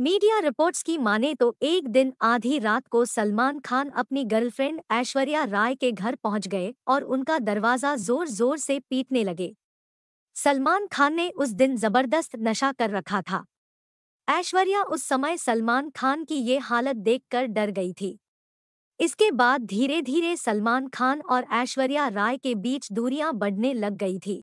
media reports की माने तो एक दिन आधी रात को सलमान खान अपनी गर्लफ्रेंड ऐश्वर्या राय के घर पहुंच गए और उनका दरवाजा जोर जोर से पीटने लगे सलमान खान ने उस दिन जबरदस्त नशा कर रखा था ऐश्वर्या उस समय सलमान खान की ये हालत देखकर डर गई थी इसके बाद धीरे धीरे सलमान खान और ऐश्वर्या राय के बीच दूरियां बढ़ने लग गई थी